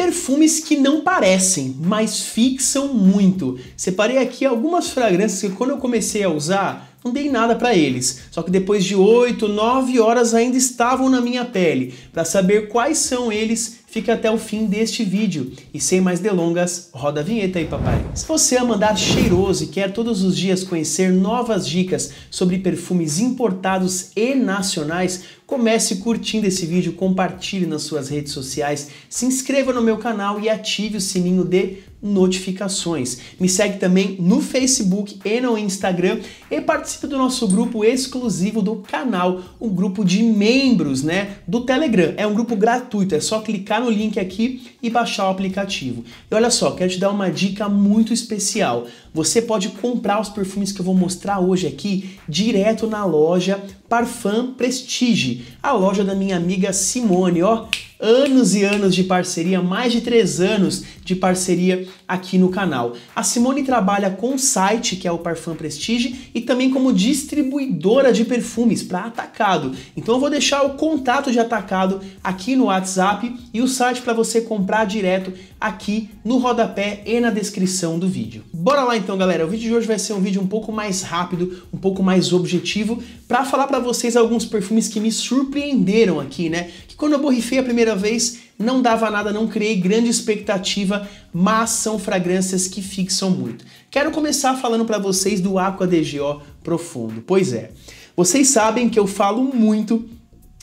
Perfumes que não parecem, mas fixam muito. Separei aqui algumas fragrâncias que quando eu comecei a usar, não dei nada para eles, só que depois de 8, 9 horas ainda estavam na minha pele. Para saber quais são eles, fique até o fim deste vídeo. E sem mais delongas, roda a vinheta aí, papai. Se você ama andar cheiroso e quer todos os dias conhecer novas dicas sobre perfumes importados e nacionais, comece curtindo esse vídeo, compartilhe nas suas redes sociais, se inscreva no meu canal e ative o sininho de notificações. Me segue também no Facebook e no Instagram e participe do nosso grupo exclusivo do canal, o um grupo de membros, né, do Telegram. É um grupo gratuito, é só clicar no link aqui e baixar o aplicativo. E olha só, quero te dar uma dica muito especial. Você pode comprar os perfumes que eu vou mostrar hoje aqui direto na loja Parfum Prestige, a loja da minha amiga Simone, ó anos e anos de parceria, mais de três anos de parceria aqui no canal. A Simone trabalha com o site, que é o Parfum Prestige, e também como distribuidora de perfumes para atacado. Então eu vou deixar o contato de atacado aqui no WhatsApp e o site para você comprar direto aqui no rodapé e na descrição do vídeo. Bora lá então, galera. O vídeo de hoje vai ser um vídeo um pouco mais rápido, um pouco mais objetivo, para falar para vocês alguns perfumes que me surpreenderam aqui, né? Que quando eu borrifei a primeira primeira vez, não dava nada, não criei grande expectativa, mas são fragrâncias que fixam muito. Quero começar falando para vocês do Aqua DGO Profundo. Pois é, vocês sabem que eu falo muito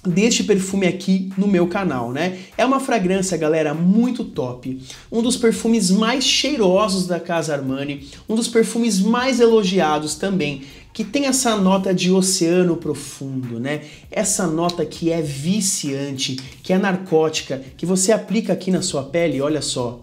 deste perfume aqui no meu canal, né? É uma fragrância, galera, muito top. Um dos perfumes mais cheirosos da Casa Armani, um dos perfumes mais elogiados também, que tem essa nota de oceano profundo, né? Essa nota que é viciante, que é narcótica, que você aplica aqui na sua pele, olha só.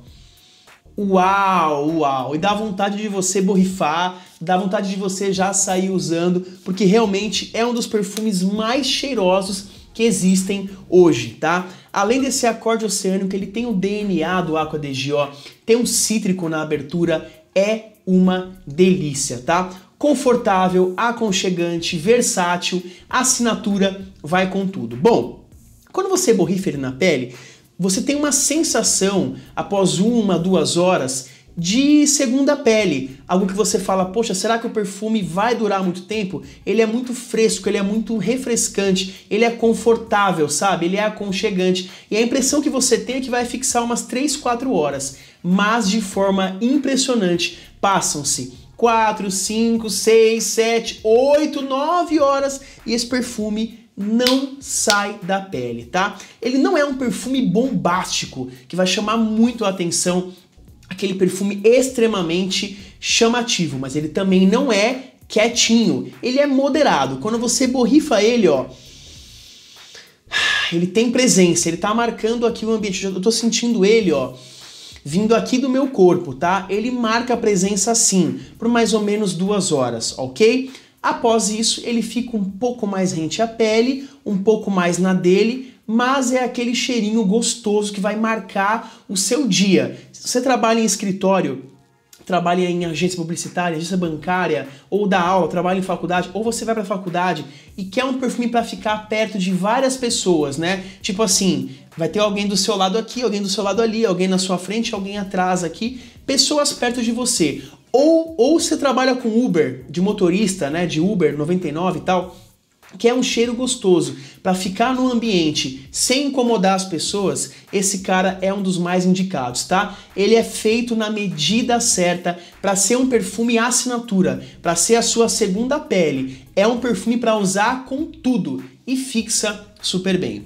Uau, uau! E dá vontade de você borrifar, dá vontade de você já sair usando, porque realmente é um dos perfumes mais cheirosos que existem hoje, tá? Além desse acorde oceânico, ele tem o DNA do Aqua DGO, tem um cítrico na abertura, é uma delícia, tá? Confortável, aconchegante, versátil, assinatura vai com tudo. Bom, quando você borrifa ele na pele, você tem uma sensação após uma, duas horas de segunda pele, algo que você fala, poxa, será que o perfume vai durar muito tempo? Ele é muito fresco, ele é muito refrescante, ele é confortável, sabe? Ele é aconchegante. E a impressão que você tem é que vai fixar umas 3, 4 horas, mas de forma impressionante, passam-se 4, 5, 6, 7, 8, 9 horas e esse perfume não sai da pele, tá? Ele não é um perfume bombástico que vai chamar muito a atenção aquele perfume extremamente chamativo, mas ele também não é quietinho, ele é moderado. Quando você borrifa ele, ó, ele tem presença, ele tá marcando aqui o ambiente. Eu tô sentindo ele, ó, vindo aqui do meu corpo, tá? Ele marca a presença assim, por mais ou menos duas horas, ok? Após isso, ele fica um pouco mais rente à pele, um pouco mais na dele, mas é aquele cheirinho gostoso que vai marcar o seu dia. Se você trabalha em escritório, trabalha em agência publicitária, agência bancária, ou dá aula, trabalha em faculdade, ou você vai para a faculdade e quer um perfume para ficar perto de várias pessoas, né? Tipo assim, vai ter alguém do seu lado aqui, alguém do seu lado ali, alguém na sua frente, alguém atrás aqui, pessoas perto de você. Ou ou você trabalha com Uber, de motorista, né, de Uber 99 e tal, que é um cheiro gostoso, para ficar no ambiente sem incomodar as pessoas, esse cara é um dos mais indicados, tá? Ele é feito na medida certa para ser um perfume assinatura, para ser a sua segunda pele. É um perfume para usar com tudo e fixa super bem.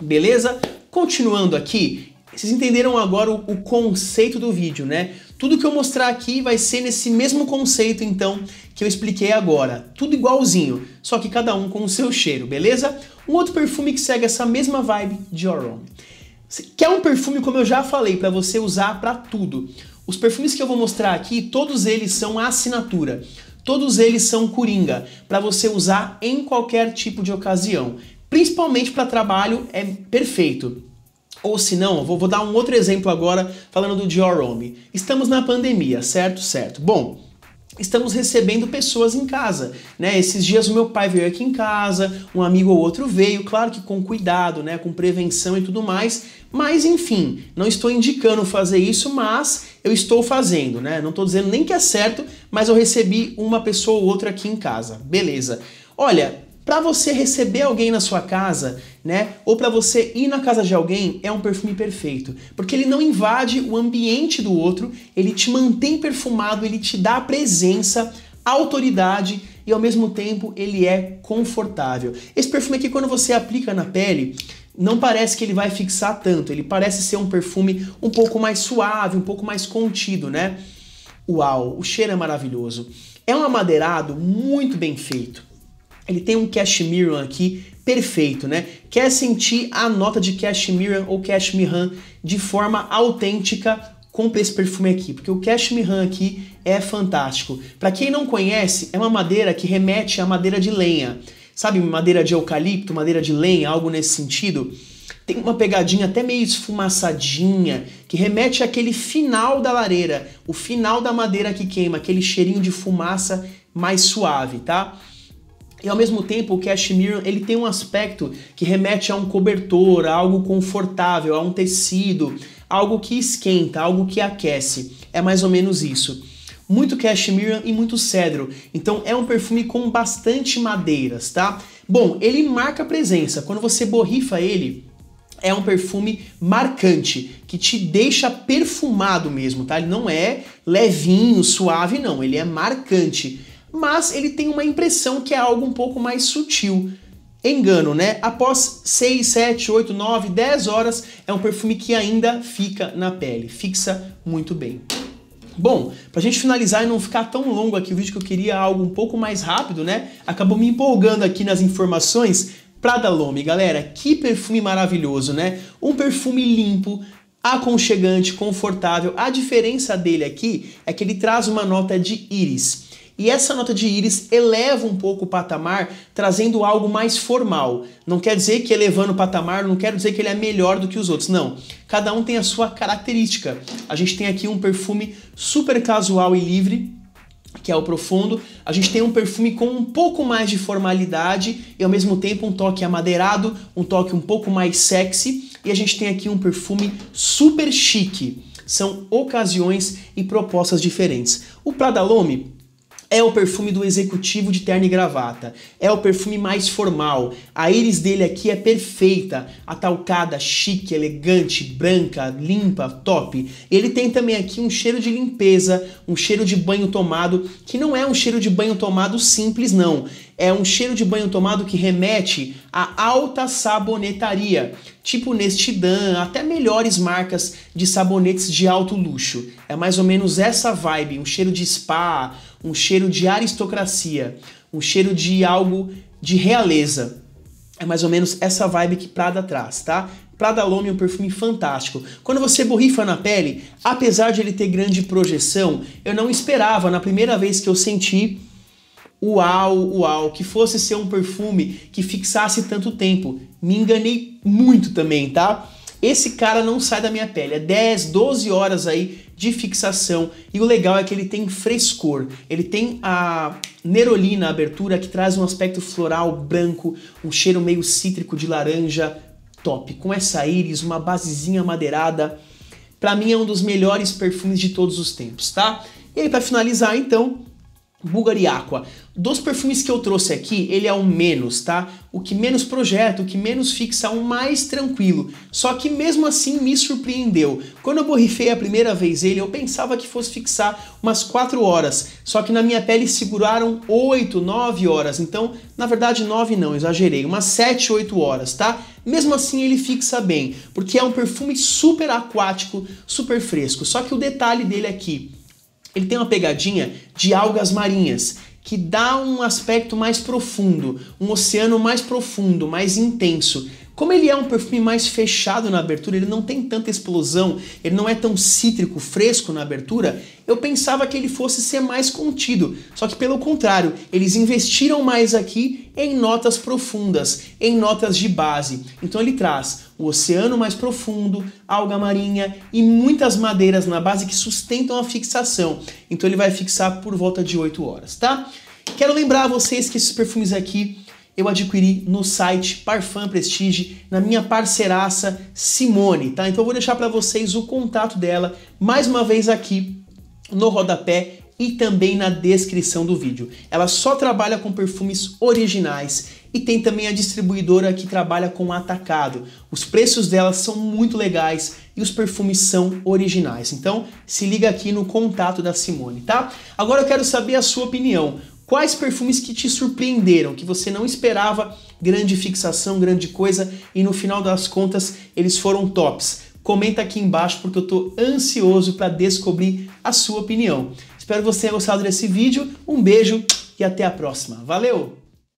Beleza? Continuando aqui, vocês entenderam agora o, o conceito do vídeo, né? Tudo que eu mostrar aqui vai ser nesse mesmo conceito, então, que eu expliquei agora. Tudo igualzinho, só que cada um com o seu cheiro, beleza? Um outro perfume que segue essa mesma vibe de Your que Quer um perfume, como eu já falei, para você usar para tudo. Os perfumes que eu vou mostrar aqui, todos eles são a assinatura. Todos eles são coringa, para você usar em qualquer tipo de ocasião. Principalmente para trabalho é perfeito. Ou se não, vou, vou dar um outro exemplo agora falando do Dior Estamos na pandemia, certo? Certo. Bom, estamos recebendo pessoas em casa, né? Esses dias o meu pai veio aqui em casa, um amigo ou outro veio, claro que com cuidado, né, com prevenção e tudo mais, mas enfim, não estou indicando fazer isso, mas eu estou fazendo, né? Não estou dizendo nem que é certo, mas eu recebi uma pessoa ou outra aqui em casa. Beleza. Olha, para você receber alguém na sua casa, né? Ou para você ir na casa de alguém, é um perfume perfeito, porque ele não invade o ambiente do outro, ele te mantém perfumado, ele te dá presença, autoridade e ao mesmo tempo ele é confortável. Esse perfume aqui quando você aplica na pele, não parece que ele vai fixar tanto, ele parece ser um perfume um pouco mais suave, um pouco mais contido, né? Uau, o cheiro é maravilhoso. É um amadeirado muito bem feito. Ele tem um cashmere aqui perfeito, né? Quer sentir a nota de cashmere ou cashmere de forma autêntica? Compre esse perfume aqui, porque o cashmere aqui é fantástico. Para quem não conhece, é uma madeira que remete à madeira de lenha. Sabe, madeira de eucalipto, madeira de lenha, algo nesse sentido? tem uma pegadinha até meio esfumaçadinha, que remete àquele final da lareira, o final da madeira que queima, aquele cheirinho de fumaça mais suave, tá? E ao mesmo tempo, o cashmere ele tem um aspecto que remete a um cobertor, a algo confortável, a um tecido, algo que esquenta, algo que aquece. É mais ou menos isso. Muito cashmere e muito cedro. Então é um perfume com bastante madeiras, tá? Bom, ele marca presença. Quando você borrifa ele, é um perfume marcante, que te deixa perfumado mesmo, tá? Ele não é levinho, suave, não. Ele é marcante mas ele tem uma impressão que é algo um pouco mais sutil. Engano, né? Após 6, 7, 8, 9, 10 horas, é um perfume que ainda fica na pele, fixa muito bem. Bom, pra gente finalizar e não ficar tão longo aqui o vídeo que eu queria algo um pouco mais rápido, né? Acabou me empolgando aqui nas informações. Prada Lome, galera, que perfume maravilhoso, né? Um perfume limpo, aconchegante, confortável. A diferença dele aqui é que ele traz uma nota de íris. E essa nota de íris eleva um pouco o patamar, trazendo algo mais formal. Não quer dizer que elevando o patamar, não quer dizer que ele é melhor do que os outros, não. Cada um tem a sua característica. A gente tem aqui um perfume super casual e livre, que é o profundo. A gente tem um perfume com um pouco mais de formalidade e ao mesmo tempo um toque amadeirado, um toque um pouco mais sexy. E a gente tem aqui um perfume super chique. São ocasiões e propostas diferentes. O Prada Lome é o perfume do executivo de terno e gravata. É o perfume mais formal. A íris dele aqui é perfeita, atalcada, chique, elegante, branca, limpa, top. Ele tem também aqui um cheiro de limpeza, um cheiro de banho tomado, que não é um cheiro de banho tomado simples não. É um cheiro de banho tomado que remete a alta sabonetaria, tipo Dan, até melhores marcas de sabonetes de alto luxo. É mais ou menos essa vibe, um cheiro de spa, um cheiro de aristocracia, um cheiro de algo de realeza. É mais ou menos essa vibe que Prada traz, tá? Prada L'Homme é um perfume fantástico. Quando você borrifa na pele, apesar de ele ter grande projeção, eu não esperava na primeira vez que eu senti uau, uau, que fosse ser um perfume que fixasse tanto tempo. Me enganei muito também, tá? Esse cara não sai da minha pele. É 10, 12 horas aí de fixação e o legal é que ele tem frescor, ele tem a nerolina, abertura, que traz um aspecto floral branco, um cheiro meio cítrico de laranja, top. Com essa íris, uma basezinha madeirada, para mim é um dos melhores perfumes de todos os tempos, tá? E aí para finalizar então, Bulgari Aqua. Dos perfumes que eu trouxe aqui, ele é o menos, tá? O que menos projeta, o que menos fixa, o mais tranquilo. Só que mesmo assim me surpreendeu. Quando eu borrifei a primeira vez ele, eu pensava que fosse fixar umas 4 horas. Só que na minha pele seguraram 8, 9 horas. Então, na verdade 9 não, exagerei. Umas 7, 8 horas, tá? Mesmo assim ele fixa bem, porque é um perfume super aquático, super fresco. Só que o detalhe dele aqui ele tem uma pegadinha de algas marinhas que dá um aspecto mais profundo, um oceano mais profundo, mais intenso, como ele é um perfume mais fechado na abertura, ele não tem tanta explosão, ele não é tão cítrico, fresco na abertura, eu pensava que ele fosse ser mais contido. Só que pelo contrário, eles investiram mais aqui em notas profundas, em notas de base. Então ele traz o oceano mais profundo, alga marinha e muitas madeiras na base que sustentam a fixação. Então ele vai fixar por volta de 8 horas, tá? Quero lembrar a vocês que esses perfumes aqui eu adquiri no site Parfum Prestige, na minha parceiraça Simone, tá? Então eu vou deixar para vocês o contato dela mais uma vez aqui no rodapé e também na descrição do vídeo. Ela só trabalha com perfumes originais e tem também a distribuidora que trabalha com atacado. Os preços dela são muito legais e os perfumes são originais. Então, se liga aqui no contato da Simone, tá? Agora eu quero saber a sua opinião. Quais perfumes que te surpreenderam, que você não esperava grande fixação, grande coisa e no final das contas eles foram tops? Comenta aqui embaixo porque eu estou ansioso para descobrir a sua opinião. Espero que você tenha gostado desse vídeo. Um beijo e até a próxima. Valeu!